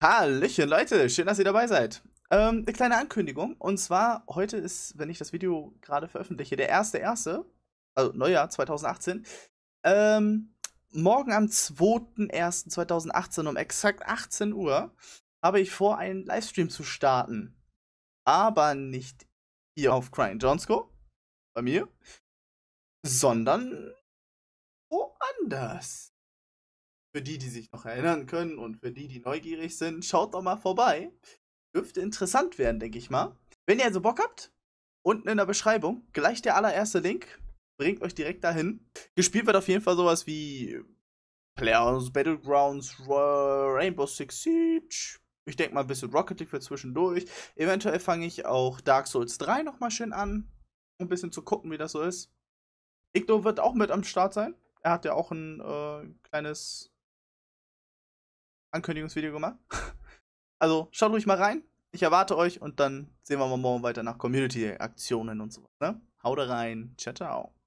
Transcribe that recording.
Hallöchen Leute, schön, dass ihr dabei seid. Ähm, eine kleine Ankündigung, und zwar heute ist, wenn ich das Video gerade veröffentliche, der 1.1., also Neujahr 2018. Ähm, morgen am 2.1.2018 um exakt 18 Uhr habe ich vor, einen Livestream zu starten. Aber nicht hier auf Crying Johnsko, bei mir, sondern woanders. Für die, die sich noch erinnern können und für die, die neugierig sind, schaut doch mal vorbei. Dürfte interessant werden, denke ich mal. Wenn ihr also Bock habt, unten in der Beschreibung gleich der allererste Link. Bringt euch direkt dahin. Gespielt wird auf jeden Fall sowas wie Players, Battlegrounds, Rainbow Six Siege. Ich denke mal ein bisschen Rocket League für zwischendurch. Eventuell fange ich auch Dark Souls 3 nochmal schön an, um ein bisschen zu gucken, wie das so ist. Igno wird auch mit am Start sein. Er hat ja auch ein äh, kleines Ankündigungsvideo gemacht. Also schaut ruhig mal rein. Ich erwarte euch und dann sehen wir mal morgen weiter nach Community-Aktionen und so Ne? Haut rein. Ciao, ciao.